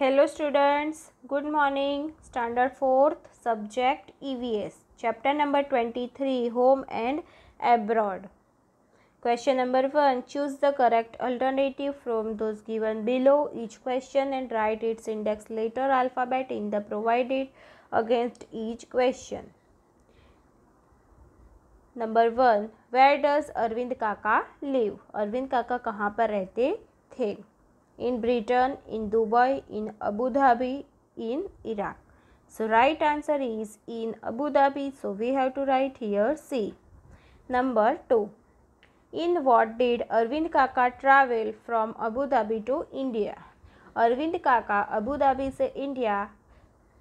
Hello students good morning standard fourth subject EVS chapter number twenty three home and abroad question number one choose the correct alternative from those given below each question and write its index letter alphabet in the provided against each question number one where does Arvind काका live Arvind काका कहाँ पर रहते थे in Britain, in Dubai, in Abu Dhabi, in Iraq. So right answer is in Abu Dhabi. So we have to write here C. Number 2. In what did Arvind Kaka travel from Abu Dhabi to India? Arvind काका Abu Dhabi से India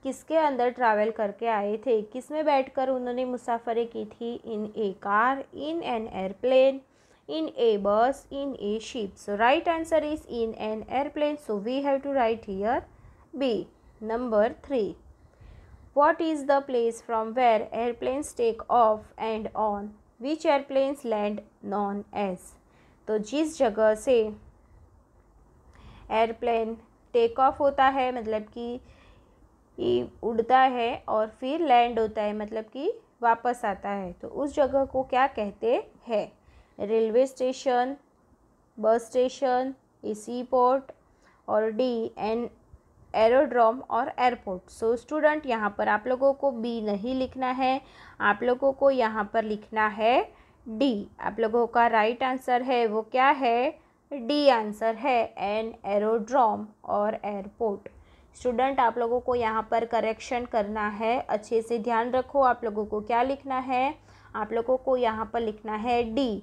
किसके अंदर travel करके आए थे किस में बैठकर उन्होंने मुसाफरी की थी in a car in an airplane in a bus, in a ship. So right answer is in an airplane. So we have to write here B. Number 3. What is the place from where airplanes take off and on? Which airplanes land known as? to jis jagah se airplane take off hota hai matlab ki ये उड़ता है और फिर land होता है मतलब कि वापस आता है तो उस जगह को क्या कहते हैं railway station bus station sea port और डी एन एरोड्रोम और एयरपोर्ट सो स्टूडेंट यहाँ पर आप लोगों को बी नहीं लिखना है आप लोगों को यहाँ पर लिखना है डी आप लोगों का राइट right आंसर है वो क्या है डी आंसर है एन एरोड्रोम और एयरपोर्ट स्टूडेंट आप लोगों को यहाँ पर करेक्शन करना है अच्छे से ध्यान रखो आप लोगों को क्या लिखना है आप लोगों को यहाँ पर लिखना है डी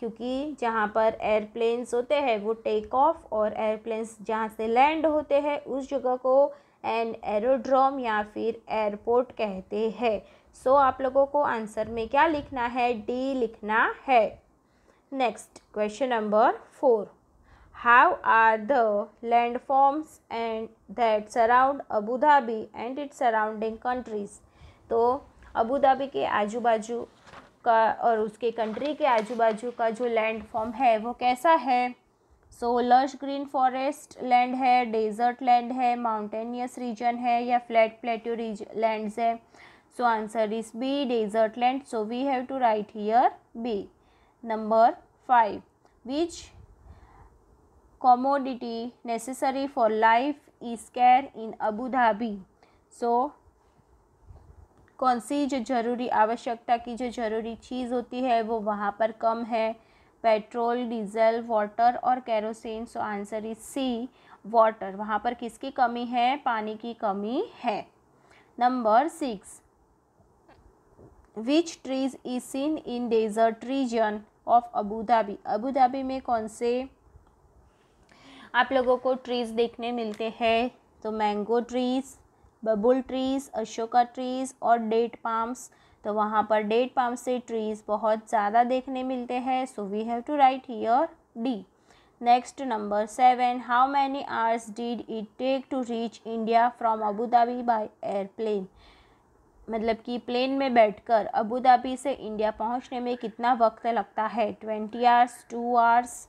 क्योंकि जहाँ पर एयरप्लेन्स होते हैं वो टेक ऑफ और एयरप्लेन्स जहाँ से लैंड होते हैं उस जगह को एन एरोड्रोम या फिर एयरपोर्ट कहते हैं सो so, आप लोगों को आंसर में क्या लिखना है डी लिखना है next question number four how are the landforms and that surround Abu Dhabi and its surrounding countries तो अबू धाबी के आजू बाजू का और उसके कंट्री के आजू बाजू का जो लैंड फॉर्म है वो कैसा है so lush green forest land है डेजर्ट लैंड है माउंटेनियस रीजन है या फ्लैट प्लेट्यू लैंड है so answer is B desert land so we have to write here B number five which commodity necessary for life is care in Abu Dhabi so कौन सी जो ज़रूरी आवश्यकता की जो ज़रूरी चीज़ होती है वो वहाँ पर कम है पेट्रोल डीजल वाटर और kerosene so answer is C water वहाँ पर किसकी कमी है पानी की कमी है number six which trees is seen in desert region of Abu Dhabi Abu Dhabi में कौन से आप लोगों को ट्रीज़ देखने मिलते हैं तो mango trees babul trees ashoka trees और डेट पाम्स तो वहाँ पर डेट पाम से ट्रीज़ बहुत ज़्यादा देखने मिलते हैं so we have to write here D next number seven how many hours did it take to reach India from Abu Dhabi by airplane मतलब कि प्लेन में बैठकर अबू धाबी से इंडिया पहुँचने में कितना वक्त लगता है twenty hours two hours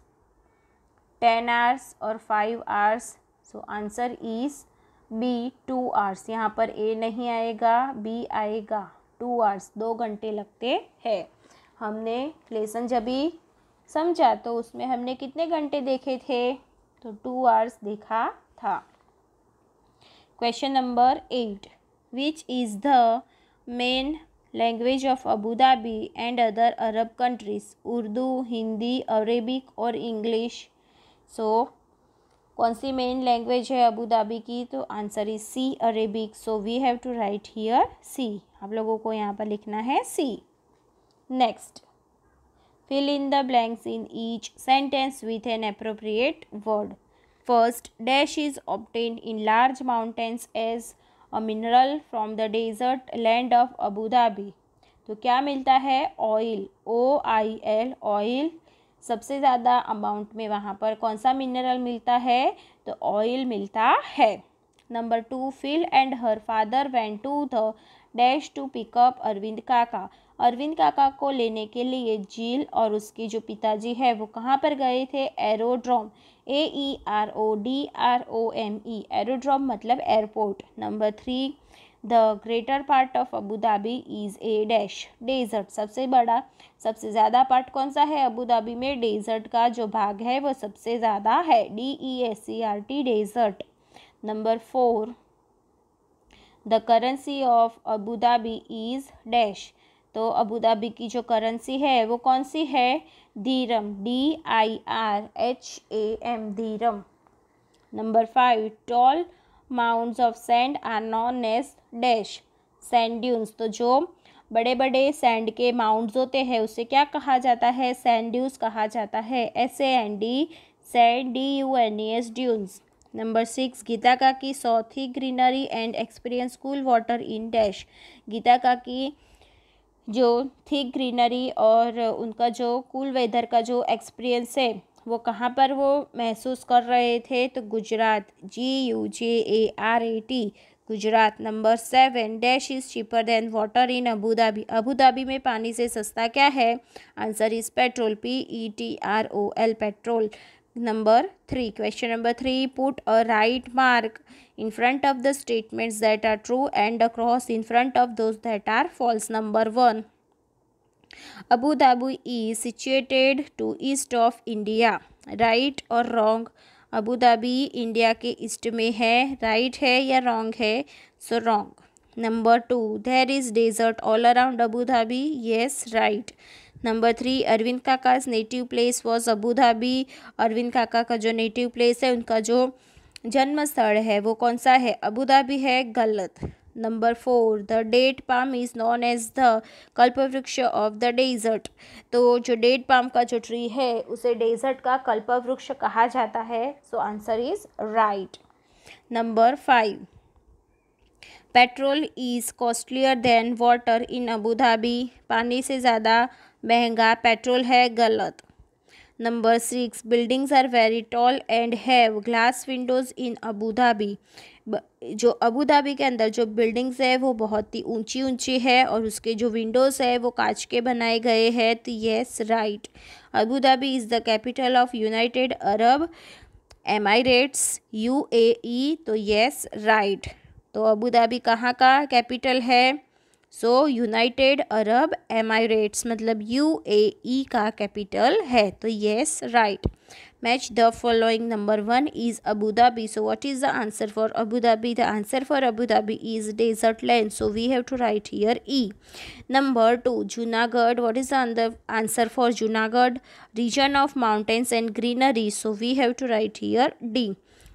ten hours और five hours so answer is B two hours यहाँ पर ए नहीं आएगा बी आएगा टू आवर्स दो घंटे लगते हैं हमने लेसन जब ही समझा तो उसमें हमने कितने घंटे देखे थे तो टू आवर्स देखा था question number eight which is the main language of Abu Dhabi and other Arab countries Urdu Hindi Arabic और इंग्लिश सो कौन सी मेन लैंग्वेज है अबू धाबी की तो answer is C Arabic so we have to write here C आप लोगों को यहाँ पर लिखना है C next fill in the blanks in each sentence with an appropriate word first dash is obtain in large mountains as a mineral from the desert land of Abu Dhabi तो क्या मिलता है oil O I L oil सबसे ज़्यादा amount में वहाँ पर कौन सा मिनरल मिलता है तो ऑयल मिलता है number two fill and her father went to the dash to pick up Arvind काका अरविंद काका को लेने के लिए झील और उसके जो पिताजी है वो कहाँ पर गए थे aerodrome A E R O D R O M E aerodrome मतलब airport number three the greater part of Abu Dhabi is a dash desert सबसे बड़ा सबसे ज़्यादा पार्ट कौन सा है अबू धाबी में डेजर्ट का जो भाग है वो सबसे ज़्यादा है D E S C R T desert number four the currency of Abu Dhabi is dash तो अबू धाबी की जो करेंसी है वो कौन सी है dirham D I R H A M dirham number five tall mounts of sand are known as dash sand dunes तो जो बड़े बड़े सैंड के माउंट्स होते हैं उसे क्या कहा जाता है सैंड ड्यूस कहा जाता है S A N D sand D U N E S dunes number six Gita का की soothe greenery and experience cool water in dash Gita का की जो थिक ग्रीनरी और उनका जो कूल cool वेदर का जो एक्सपीरियंस है वो कहाँ पर वो महसूस कर रहे थे तो Gujarat G U J A R A T Gujarat number seven dash is cheaper than water in Abu Dhabi Abu Dhabi में पानी से सस्ता क्या है answer is petrol P E T R O L petrol number three question number three put a right mark in front of the statements that are true and a cross in front of those that are false number one Abu Dhabi is situated to east of India right और wrong Abu Dhabi India के east में है right है या wrong है so wrong number two there is desert all around Abu Dhabi yes right number three Arvind काका native place was Abu Dhabi Arvind काका का जो नेटिव प्लेस है उनका जो जन्म स्थल है वो कौन सा है अबू धाबी है गलत number four the date palm is known as the kalpa vriksha of the desert तो जो डेट पाम का जो ट्री है उसे डेजर्ट का कल्प वृक्ष कहा जाता है so answer is right number five petrol is costlier than water in Abu Dhabi पानी से ज़्यादा महंगा पेट्रोल है गलत Number 6 buildings are very tall and have glass windows in Abu Dhabi. जो अबू धाबी के अंदर जो बिल्डिंग्स है वो बहुत ही ऊंची ऊंची है और उसके जो विंडोज़ है वो कांच के बनाए गए हैं तो yes right Abu Dhabi is the capital of United Arab Emirates U A तो यस राइट तो अबू धाबी कहाँ का कैपिटल है सो यूनाइटेड अरब एमायरेट्स मतलब यू ए ई का कैपिटल है तो yes right match the following number one is Abu Dhabi so what is the answer for Abu Dhabi the answer for Abu Dhabi is desert land so we have to write here E number two Junagadh what is the answer for Junagadh region of mountains and greenery so we have to write here D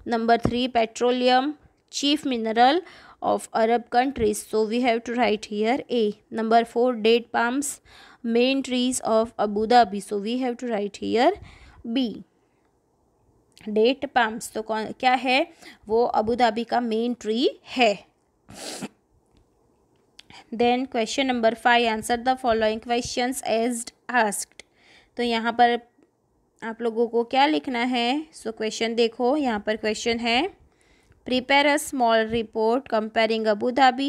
number three petroleum chief mineral of Arab countries. So we have to write here A. Number 4 date palms main trees of Abu Dhabi. So we have to write here B. Date palms तो कौन क्या है वो Abu Dhabi का main tree है then question number five answer the following question as asked तो यहाँ पर आप लोगों को क्या लिखना है सो so, क्वेश्चन देखो यहाँ पर क्वेश्चन है prepare a small report comparing Abu Dhabi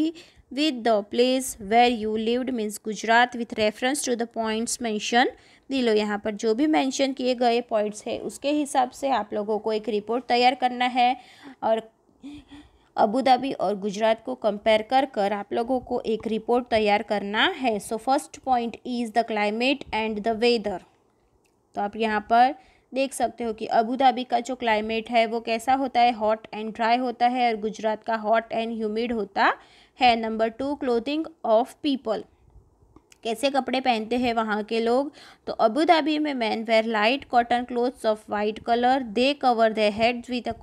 with the place where you lived means Gujarat with reference to the points mentioned दिलो यहाँ पर जो भी मेंशन किए गए पॉइंट्स है उसके हिसाब से आप लोगों को एक रिपोर्ट तैयार करना है और अबू धाबी और गुजरात को कंपेयर कर कर आप लोगों को एक रिपोर्ट तैयार करना है so first point is the climate and the weather तो आप यहाँ पर देख सकते हो कि अबू धाबी का जो क्लाइमेट है वो कैसा होता है हॉट एंड ड्राई होता है और गुजरात का हॉट एंड ह्यूमिड होता है number two clothing of people कैसे कपड़े पहनते हैं वहाँ के लोग तो अबू धाबी में man wear light cotton clothes of white colour they cover the head with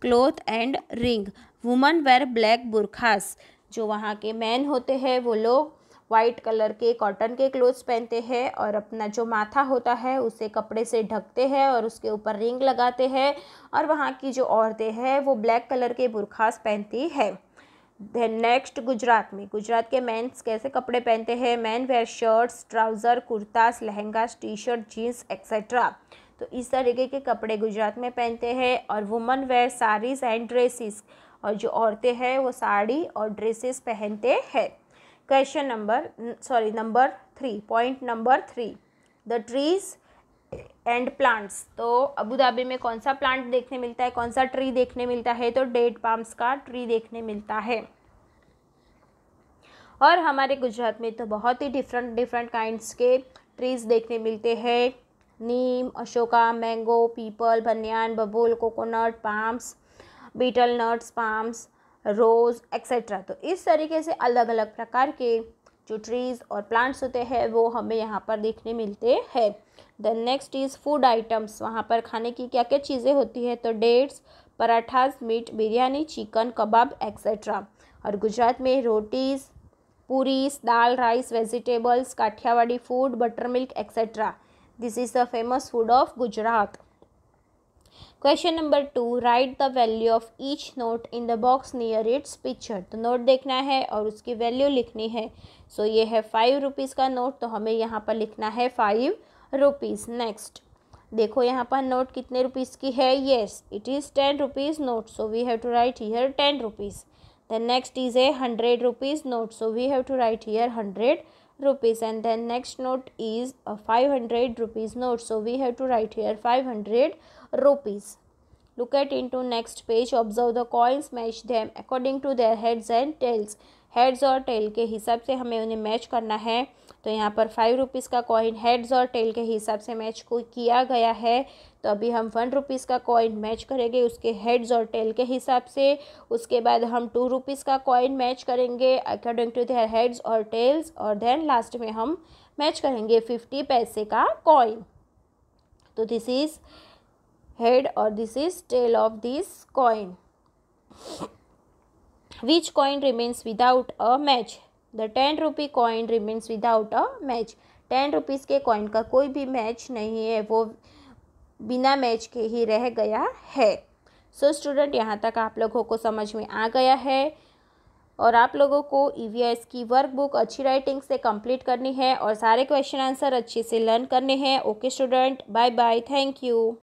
cloth and ring woman wear black burqas जो वहाँ के मैन होते हैं वो लोग वाइट कलर के कॉटन के क्लोथ्स पहनते हैं और अपना जो माथा होता है उसे कपड़े से ढकते हैं और उसके ऊपर रिंग लगाते हैं और वहाँ की जो औरतें हैं वो ब्लैक कलर के बुरखास पहनती है देन नेक्स्ट गुजरात में गुजरात के मैंस कैसे कपड़े पहनते हैं man wear shirts trousers kurtas lehengas T shirt jeans etcetera तो इस तरीके के कपड़े गुजरात में पहनते हैं और woman wear saris and dresses और जो औरतें हैं वो साड़ी और ड्रेसेस पहनते हैं question number sorry number three point number three the trees and plants तो अबू धाबी में कौन सा प्लांट देखने मिलता है कौन सा ट्री देखने मिलता है तो डेट पाम्स का ट्री देखने मिलता है और हमारे गुजरात में तो बहुत ही डिफरेंट डिफरेंट काइंड्स के ट्रीज़ देखने मिलते हैं neem ashoka mango peepal banyan babul coconut palms betel nuts palms rose etcetera तो इस तरीके से अलग अलग प्रकार के जो ट्रीज़ और प्लांट्स होते हैं वो हमें यहाँ पर देखने मिलते हैं then next is food items वहाँ पर खाने की क्या क्या चीज़ें होती है तो dates parathas meat biryani chicken kebab etcetera और गुजरात में rotis puris dal rice vegetables Kathiyawadi food butter milk etcetera this is the famous food of Gujarat question number two write the value of each note in the box near its picture तो note देखना है और उसकी value लिखनी है सो so, ये है फाइव रुपीज़ का नोट तो हमें यहाँ पर लिखना है फाइव रुपीज़ नेक्स्ट देखो यहाँ पर नोट कितने रुपीज़ की है yes it is ten rupees note so we have to write here ten rupees the next is a hundred rupees note so we have to write here hundred rupees and then next note is a 500 rupees note so we have to write here 500 rupees look at into next page observe the coins match them according to their heads and tails heads और tail के हिसाब से हमें उन्हें match करना है तो यहाँ पर फाइव रुपीज़ का कॉइन हेड्स और टेल के हिसाब से मैच को किया गया है तो अभी हम वन रुपीज़ का कॉइन मैच करेंगे उसके हेड्स और टेल के हिसाब से उसके बाद हम टू रुपीज़ का कॉइन मैच करेंगे अकॉर्डिंग टू देयर हेड्स और टेल्स और देन लास्ट में हम मैच करेंगे फिफ्टी पैसे का कॉइन तो दिस इज़ हेड और this is tail of this coin which coin remains without a match the ten rupee coin remains without a match ten rupees के coin का कोई भी match नहीं है वो बिना match के ही रह गया है सो so, स्टूडेंट यहाँ तक आप लोगों को समझ में आ गया है और आप लोगों को ई e की वर्कबुक अच्छी राइटिंग से कंप्लीट करनी है और सारे क्वेश्चन आंसर अच्छे से लर्न करने हैं okay student bye bye thank you